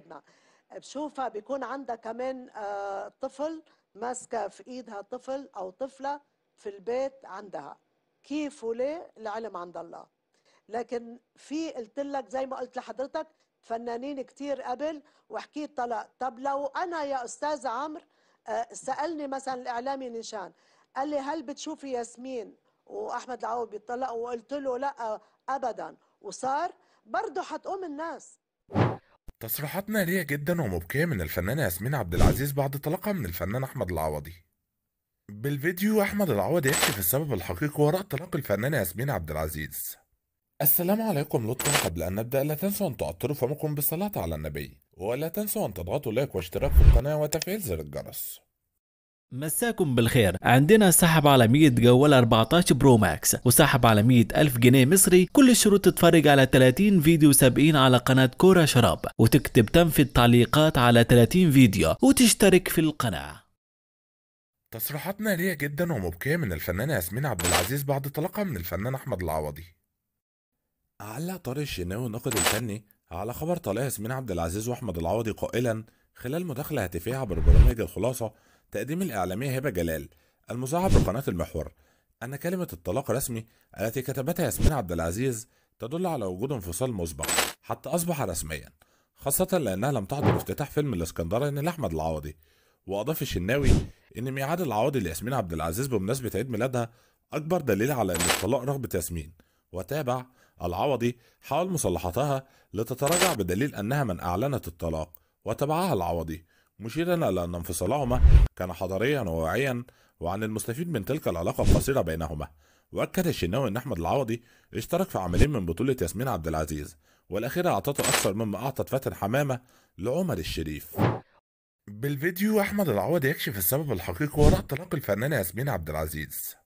اولادنا بشوفها بيكون عندها كمان آه، طفل ماسكه في ايدها طفل او طفله في البيت عندها كيف وليه العلم عند الله لكن في قلت لك زي ما قلت لحضرتك فنانين كتير قبل وحكيت طلع طب لو انا يا استاذ عمرو آه، سالني مثلا الاعلامي نشان قال لي هل بتشوفي ياسمين واحمد العوض بيطلقوا وقلت له لا آه، ابدا وصار برضه حتقوم الناس تصريحات نارية جدا ومبكية من الفنانة ياسمين عبد العزيز بعد طلاقها من الفنان أحمد العوضي بالفيديو أحمد العوضي يكشف السبب الحقيقي وراء طلاق الفنانة ياسمين عبد العزيز السلام عليكم لطفا قبل أن نبدأ لا تنسوا أن تعطروا فمكم بالصلاة على النبي ولا تنسوا أن تضغطوا لايك واشتراك في القناة وتفعيل زر الجرس مساكم بالخير عندنا سحب على 100 جوال 14 برو ماكس وسحب على 100 ألف جنيه مصري كل الشروط تتفرج على 30 فيديو سابقين على قناة كورة شراب وتكتب تم في التعليقات على 30 فيديو وتشترك في القناة تصريحات نارية جدا ومبكية من الفنانة ياسمين عبد العزيز بعد طلاقها من الفنان أحمد العوضي علق طارق الشناوي الناقد الفني على خبر طلاق ياسمين عبد العزيز وأحمد العوضي قائلا خلال مداخلة هاتفية عبر برنامج الخلاصة تقديم الإعلامية هبة جلال المصاحب بقناة المحور أن كلمة الطلاق رسمي التي كتبتها ياسمين عبد العزيز تدل على وجود انفصال مسبق حتى أصبح رسميا خاصة لأنها لم تحضر افتتاح فيلم الإسكندراني لأحمد العوضي وأضاف الشناوي إن ميعاد العوضي لياسمين عبد العزيز بمناسبة عيد ميلادها أكبر دليل على أن الطلاق رغبة ياسمين وتابع العوضي حاول مصلحتها لتتراجع بدليل أنها من أعلنت الطلاق وتبعها العوضي مشيرا إلى أن انفصالهما كان حضاريا ووعيا وعن المستفيد من تلك العلاقة القصيرة بينهما وأكد الشناوي أن أحمد العوضي اشترك في عملين من بطولة ياسمين عبد العزيز والأخيرة أعطته أكثر مما أعطت فاتن حمامة لعمر الشريف بالفيديو أحمد العوضي يكشف السبب الحقيقي وراء طلاق الفنانة ياسمين عبد العزيز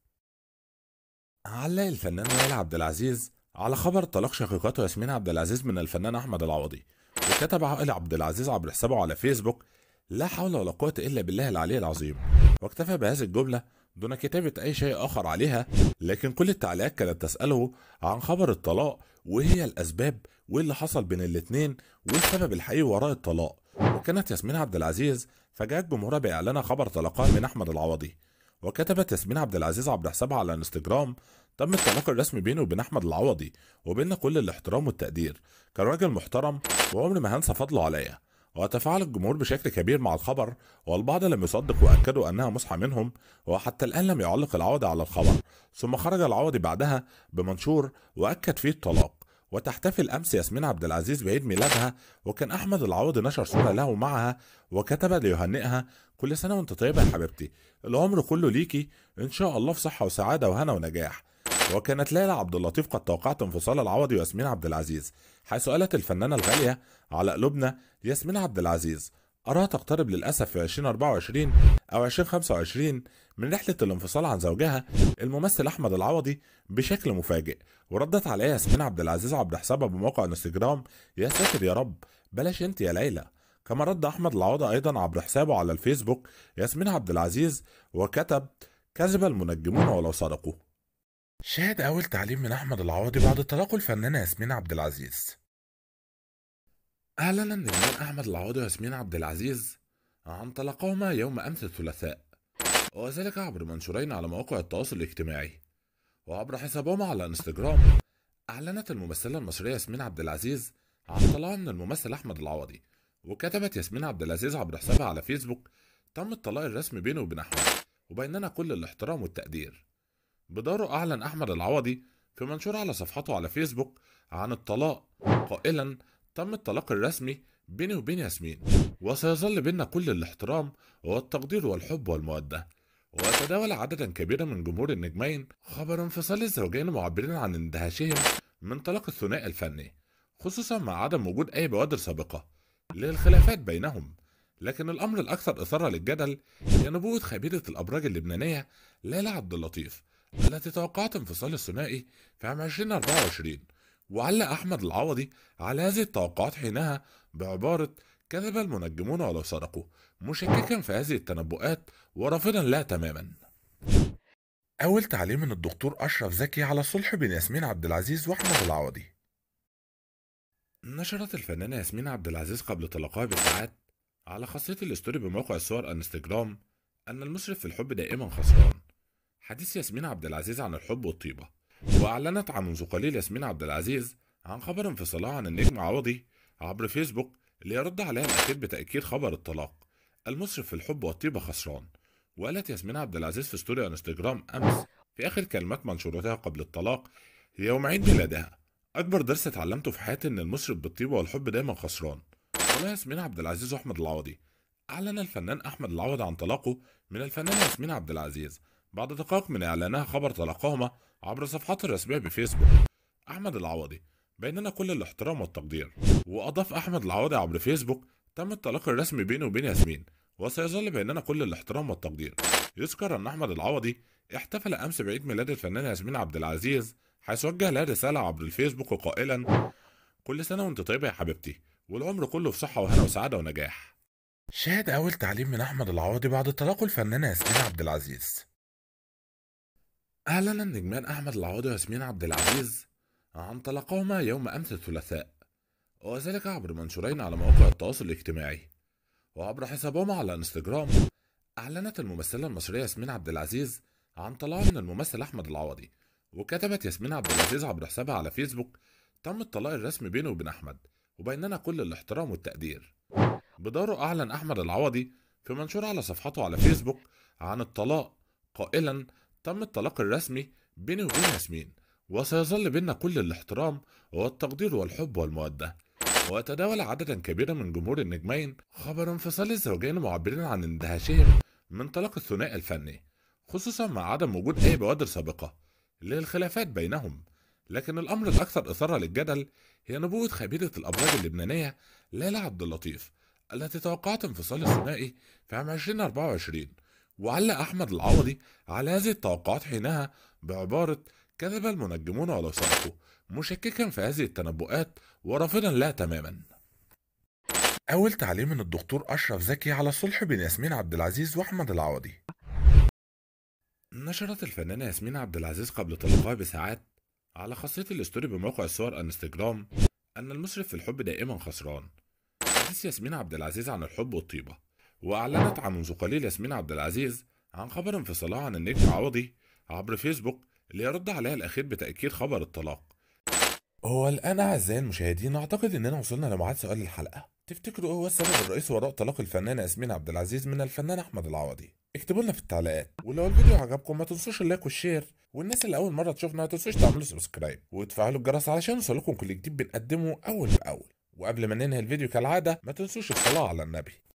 علق الفنان ليلى عبد العزيز على خبر طلاق شقيقته ياسمين عبد العزيز من الفنان أحمد العوضي وكتب عائل عبد العزيز عبر حسابه على فيسبوك لا حول ولا قوة إلا بالله العلي العظيم واكتفى بهذه الجملة دون كتابة أي شيء آخر عليها لكن كل التعليقات كانت تسأله عن خبر الطلاق وهي الأسباب وإيه اللي حصل بين الاتنين والسبب الحقيقي وراء الطلاق وكانت ياسمين عبد العزيز فاجأت جمهورها بإعلان خبر طلاقها من أحمد العوضي وكتبت ياسمين عبد العزيز عبر حسابها على انستجرام تم التلاقي الرسمي بيني وبين احمد العوضي وبيننا كل الاحترام والتقدير كان راجل محترم وعمري ما هنسى فضله عليا وتفاعل الجمهور بشكل كبير مع الخبر والبعض لم يصدق وأكدوا أنها مصحى منهم وحتى الآن لم يعلق العوضي على الخبر ثم خرج العوضي بعدها بمنشور وأكد فيه الطلاق وتحتفل أمس ياسمين عبد العزيز بعيد ميلادها وكان أحمد العوضي نشر صورة له معها وكتب ليهنئها كل سنة وأنت طيبة يا حبيبتي العمر كله ليكي إن شاء الله في صحة وسعادة وهنا ونجاح وكانت ليلى عبد اللطيف قد توقعت انفصال العوضي وياسمين عبد العزيز حيث قالت الفنانة الغالية على قلوبنا ياسمين عبد العزيز أراها تقترب للأسف في 2024 أو 2025 من رحلة الانفصال عن زوجها الممثل أحمد العوضي بشكل مفاجئ وردت عليها ياسمين عبد العزيز عبد حسابها بموقع انستجرام يا ساتر يا رب بلاش أنت يا ليلى كما رد أحمد العوضي أيضا عبر حسابه على الفيسبوك ياسمين عبد العزيز وكتب كذب المنجمون ولو صدقوا شاهد أول تعليم من أحمد العوضي بعد طلاق الفنانة ياسمين عبد العزيز أعلن النجمين أحمد العوضي وياسمين عبد العزيز عن طلاقهما يوم أمس الثلاثاء وذلك عبر منشورين على مواقع التواصل الاجتماعي وعبر حسابهما على انستجرام أعلنت الممثلة المصرية ياسمين عبد العزيز عن طلاقها من الممثل أحمد العوضي وكتبت ياسمين عبد العزيز عبر حسابها على فيسبوك تم الطلاق الرسمي بيني وبين أحمد وبيننا كل الاحترام والتقدير بداره أعلن أحمد العوضي في منشور على صفحته على فيسبوك عن الطلاق قائلا تم الطلاق الرسمي بيني وبين ياسمين وسيظل بيننا كل الاحترام والتقدير والحب والمودة وتداول عددا كبيرا من جمهور النجمين خبر انفصال الزوجين معبرين عن اندهاشهم من طلاق الثنائي الفني خصوصا مع عدم وجود أي بوادر سابقة للخلافات بينهم لكن الأمر الأكثر إثارة للجدل هي نبوة خبيرة الأبراج اللبنانية ليلى عبد اللطيف التي توقعت انفصال الثنائي في عام 2024 وعلق أحمد العوضي على هذه التوقعات حينها بعبارة كذب المنجمون ولو سرقوا مشككا في هذه التنبؤات ورافضا لها تماما أول تعليم من الدكتور أشرف زكي على صلح بين ياسمين عبد العزيز وأحمد العوضي نشرت الفنانة ياسمين عبد العزيز قبل طلاقها بساعات على خاصية الاستوري بموقع الصور انستجرام أن المسرف في الحب دائما خسران حديث ياسمين عبد العزيز عن الحب والطيبة وأعلنت عن منذ قليل ياسمين عبد العزيز عن خبر انفصالها عن النجم عوضي عبر فيسبوك ليرد عليها الأخير بتأكيد خبر الطلاق المصرف في الحب والطيبة خسران وقالت ياسمين عبد العزيز في ستوري انستجرام أمس في آخر كلمات منشورتها قبل الطلاق يوم عيد ميلادها أكبر درس اتعلمته في حياتي إن المصرف بالطيبة والحب دايما خسران طلع ياسمين عبد العزيز وأحمد العوضي أعلن الفنان أحمد العوضي عن طلاقه من الفنانة ياسمين عبد العزيز بعد دقائق من إعلانها خبر تلقاهما عبر صفحته الرسمية بفيسبوك أحمد العوضي بيننا كل الاحترام والتقدير وأضاف أحمد العوضي عبر فيسبوك تم التلاقي الرسمي بيني وبين ياسمين وسيظل بيننا كل الاحترام والتقدير يذكر أن أحمد العوضي احتفل أمس بعيد ميلاد الفنانة ياسمين عبد العزيز حيث وجه لها رسالة عبر الفيسبوك قائلا كل سنة وانت طيبة يا حبيبتي والعمر كله في صحة وهنا وسعادة ونجاح شاهد أول تعليم من أحمد العوضي بعد طلاق الفنانة ياسمين عبد العزيز أعلن النجمان أحمد العوضي وياسمين عبد العزيز عن طلاقهما يوم أمس الثلاثاء وذلك عبر منشورين على مواقع التواصل الاجتماعي وعبر حسابهما على انستجرام أعلنت الممثلة المصرية ياسمين عبد العزيز عن طلاق من الممثل أحمد العوضي وكتبت ياسمين عبد العزيز عبر حسابها على فيسبوك تم الطلاق الرسمي بيني وبين أحمد وبيننا كل الاحترام والتقدير بدوره أعلن أحمد العوضي في منشور على صفحته على فيسبوك عن الطلاق قائلا تم الطلاق الرسمي بيني وبين ياسمين وسيظل بيننا كل الاحترام والتقدير والحب والمودة وتداول عددا كبيرا من جمهور النجمين خبر انفصال الزوجين معبرين عن اندهاشهم من طلاق الثنائي الفني خصوصا مع عدم وجود أي بوادر سابقة للخلافات بينهم لكن الأمر الأكثر إثارة للجدل هي نبوة خبيرة الأبراج اللبنانية ليلى عبد اللطيف التي توقعت انفصال الثنائي في عام 2024 وعلق أحمد العوضي على هذه التوقعات حينها بعبارة كذب المنجمون على صحته مشككا في هذه التنبؤات ورافضا لها تماما أول تعليق من الدكتور أشرف زكي على الصلح بين ياسمين عبد العزيز وأحمد العوضي نشرت الفنانة ياسمين عبد العزيز قبل طلاقها بساعات على خاصية الاستوري بموقع الصور انستجرام أن المسرف في الحب دائما خسران حديث ياسمين عبد العزيز عن الحب والطيبة وأعلنت عن منذ قليل ياسمين عبد العزيز عن خبر انفصالها عن النجم عوضي عبر فيسبوك ليرد عليها الأخير بتأكيد خبر الطلاق هو الآن أعزائي المشاهدين أعتقد إننا وصلنا لمعاد سؤال الحلقة تفتكروا ايه هو السبب الرئيسي وراء طلاق الفنانة ياسمين عبد العزيز من الفنان أحمد العوضي اكتبوا لنا في التعليقات ولو الفيديو عجبكم ما تنسوش اللايك والشير والناس اللي أول مرة تشوفنا ما تنسوش تعملوا سبسكرايب وتفعلوا الجرس علشان يوصلكم كل جديد بنقدمه أول بأول وقبل ما ننهي الفيديو كالعادة ما تنسوش الصلاة على النبي